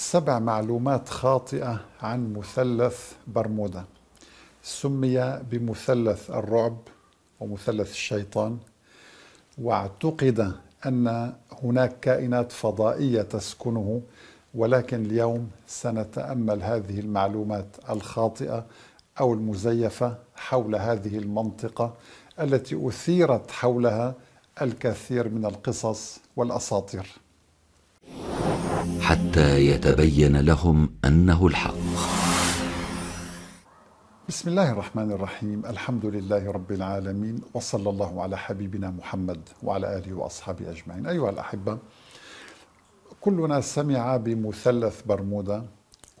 سبع معلومات خاطئة عن مثلث برمودا سمي بمثلث الرعب ومثلث الشيطان واعتقد أن هناك كائنات فضائية تسكنه ولكن اليوم سنتأمل هذه المعلومات الخاطئة أو المزيفة حول هذه المنطقة التي أثيرت حولها الكثير من القصص والأساطير حتى يتبين لهم انه الحق بسم الله الرحمن الرحيم الحمد لله رب العالمين وصلى الله على حبيبنا محمد وعلى اله واصحابه اجمعين ايها الاحبه كلنا سمع بمثلث برمودا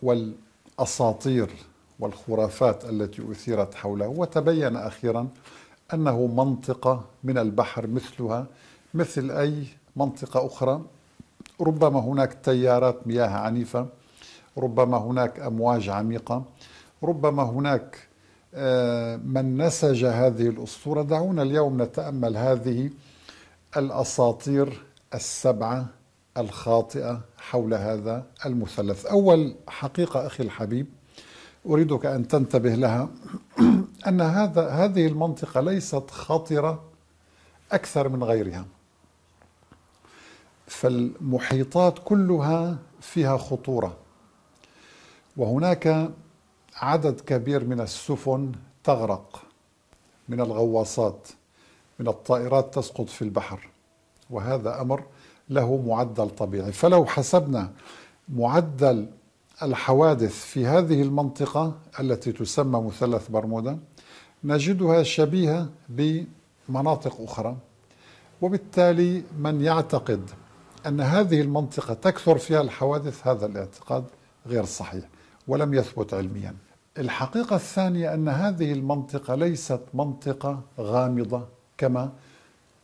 والاساطير والخرافات التي اثيرت حوله وتبين اخيرا انه منطقه من البحر مثلها مثل اي منطقه اخرى ربما هناك تيارات مياه عنيفة ربما هناك أمواج عميقة ربما هناك آه، من نسج هذه الأسطورة دعونا اليوم نتأمل هذه الأساطير السبعة الخاطئة حول هذا المثلث أول حقيقة أخي الحبيب أريدك أن تنتبه لها أن هذا هذه المنطقة ليست خطرة أكثر من غيرها فالمحيطات كلها فيها خطوره وهناك عدد كبير من السفن تغرق من الغواصات من الطائرات تسقط في البحر وهذا امر له معدل طبيعي فلو حسبنا معدل الحوادث في هذه المنطقه التي تسمى مثلث برمودا نجدها شبيهه بمناطق اخرى وبالتالي من يعتقد أن هذه المنطقة تكثر فيها الحوادث هذا الاعتقاد غير صحيح ولم يثبت علميا الحقيقة الثانية أن هذه المنطقة ليست منطقة غامضة كما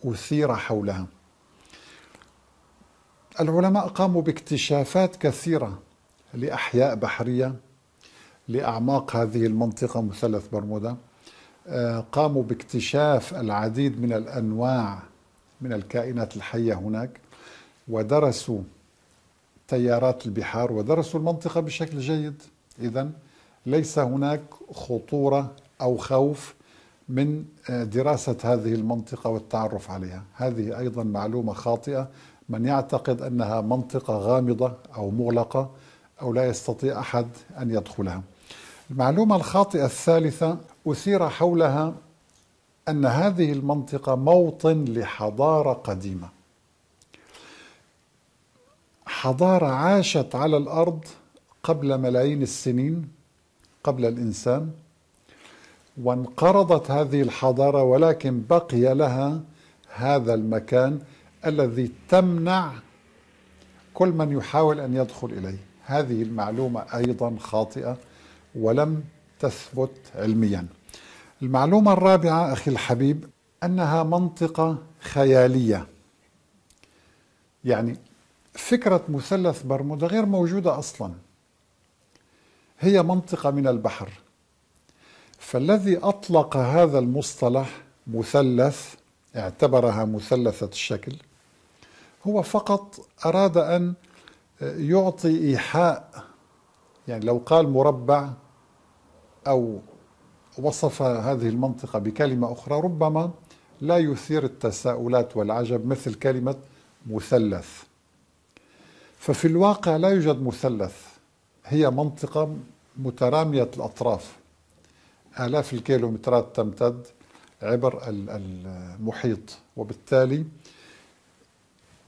أثير حولها العلماء قاموا باكتشافات كثيرة لأحياء بحرية لأعماق هذه المنطقة مثلث برمودا آه، قاموا باكتشاف العديد من الأنواع من الكائنات الحية هناك ودرسوا تيارات البحار ودرسوا المنطقة بشكل جيد إذا ليس هناك خطورة أو خوف من آه، دراسة هذه المنطقة والتعرف عليها هذه أيضا معلومة خاطئة من يعتقد أنها منطقة غامضة أو مغلقة أو لا يستطيع أحد أن يدخلها المعلومة الخاطئة الثالثة أثير حولها أن هذه المنطقة موطن لحضارة قديمة حضاره عاشت على الارض قبل ملايين السنين قبل الانسان وانقرضت هذه الحضاره ولكن بقي لها هذا المكان الذي تمنع كل من يحاول ان يدخل اليه هذه المعلومه ايضا خاطئه ولم تثبت علميا المعلومه الرابعه اخي الحبيب انها منطقه خياليه يعني فكرة مثلث برمودا غير موجودة أصلا هي منطقة من البحر فالذي أطلق هذا المصطلح مثلث اعتبرها مثلثة الشكل هو فقط أراد أن يعطي إيحاء يعني لو قال مربع أو وصف هذه المنطقة بكلمة أخرى ربما لا يثير التساؤلات والعجب مثل كلمة مثلث ففي الواقع لا يوجد مثلث هي منطقة مترامية الأطراف آلاف الكيلومترات تمتد عبر المحيط وبالتالي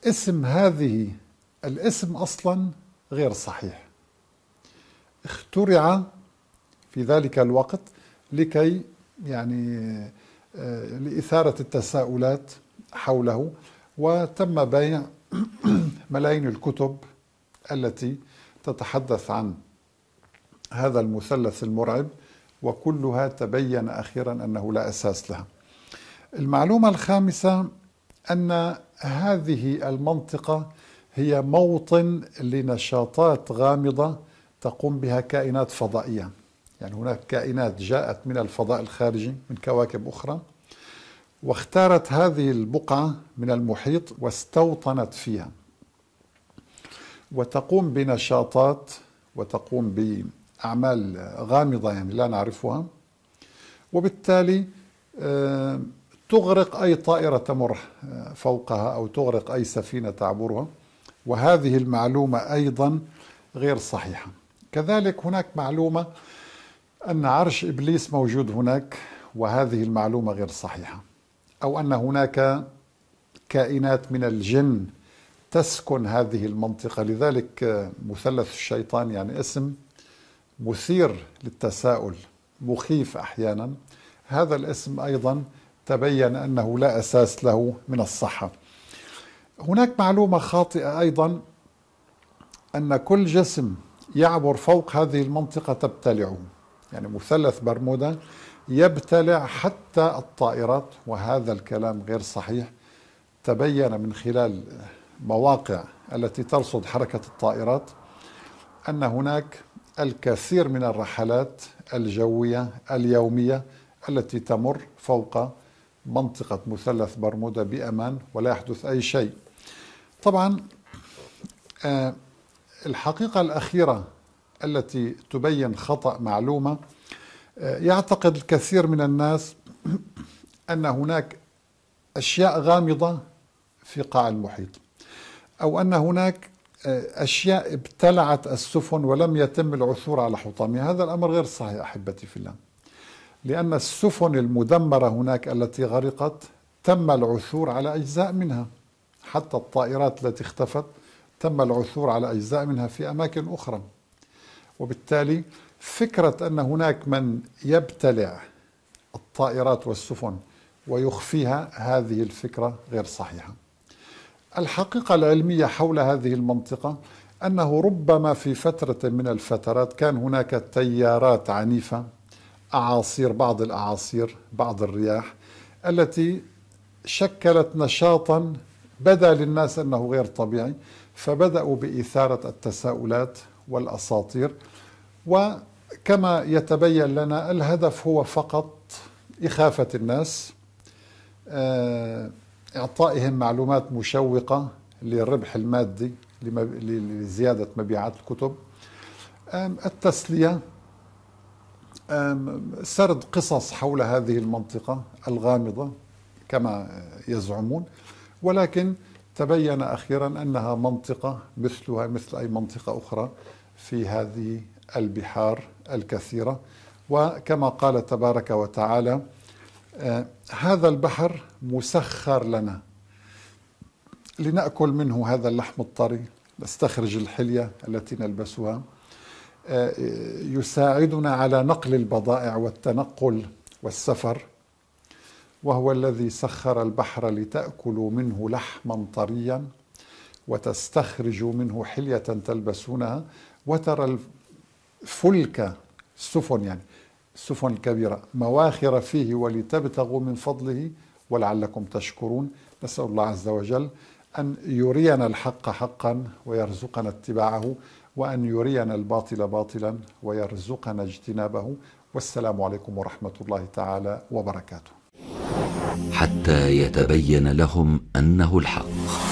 اسم هذه الاسم أصلا غير صحيح اخترع في ذلك الوقت لكي يعني آه، لإثارة التساؤلات حوله وتم بيع ملايين الكتب التي تتحدث عن هذا المثلث المرعب وكلها تبين اخيرا انه لا اساس لها. المعلومه الخامسه ان هذه المنطقه هي موطن لنشاطات غامضه تقوم بها كائنات فضائيه. يعني هناك كائنات جاءت من الفضاء الخارجي من كواكب اخرى واختارت هذه البقعه من المحيط واستوطنت فيها. وتقوم بنشاطات وتقوم بأعمال غامضة يعني لا نعرفها وبالتالي آه، تغرق أي طائرة تمر آه، فوقها أو تغرق أي سفينة تعبرها وهذه المعلومة أيضا غير صحيحة كذلك هناك معلومة أن عرش إبليس موجود هناك وهذه المعلومة غير صحيحة أو أن هناك كائنات من الجن تسكن هذه المنطقة لذلك آه، مثلث الشيطان يعني اسم مثير للتساؤل مخيف أحيانا هذا الاسم أيضا تبين أنه لا أساس له من الصحة هناك معلومة خاطئة أيضا أن كل جسم يعبر فوق هذه المنطقة تبتلعه يعني مثلث برمودا يبتلع حتى الطائرات وهذا الكلام غير صحيح تبين من خلال مواقع التي ترصد حركة الطائرات أن هناك الكثير من الرحلات الجوية اليومية التي تمر فوق منطقة مثلث برمودا بأمان ولا يحدث أي شيء طبعا آه، الحقيقة الأخيرة التي تبين خطأ معلومة آه، يعتقد الكثير من الناس أن هناك أشياء غامضة في قاع المحيط أو أن هناك آه، أشياء ابتلعت السفن ولم يتم العثور على حطامها هذا الأمر غير صحيح أحبتي في الله لأن السفن المدمرة هناك التي غرقت تم العثور على أجزاء منها حتى الطائرات التي اختفت تم العثور على أجزاء منها في أماكن أخرى وبالتالي فكرة أن هناك من يبتلع الطائرات والسفن ويخفيها هذه الفكرة غير صحيحة الحقيقة العلمية حول هذه المنطقة أنه ربما في فترة من الفترات كان هناك تيارات عنيفة أعاصير بعض الأعاصير بعض الرياح التي شكلت نشاطا بدا للناس أنه غير طبيعي فبدأوا بإثارة التساؤلات والأساطير وكما يتبين لنا الهدف هو فقط إخافة الناس آه إعطائهم معلومات مشوقة للربح المادي لزيادة مبيعات الكتب التسلية سرد قصص حول هذه المنطقة الغامضة كما يزعمون ولكن تبين أخيرا أنها منطقة مثلها مثل أي منطقة أخرى في هذه البحار الكثيرة وكما قال تبارك وتعالى آه، هذا البحر مسخر لنا لنأكل منه هذا اللحم الطري نستخرج الحلية التي نلبسها آه، يساعدنا على نقل البضائع والتنقل والسفر وهو الذي سخر البحر لتأكلوا منه لحما طريا وتستخرجوا منه حلية تلبسونها وترى الفلك السفن يعني سفن كبيرة مواخر فيه ولتبتغوا من فضله ولعلكم تشكرون نسأل الله عز وجل أن يرينا الحق حقا ويرزقنا اتباعه وأن يرينا الباطل باطلا ويرزقنا اجتنابه والسلام عليكم ورحمة الله تعالى وبركاته حتى يتبين لهم أنه الحق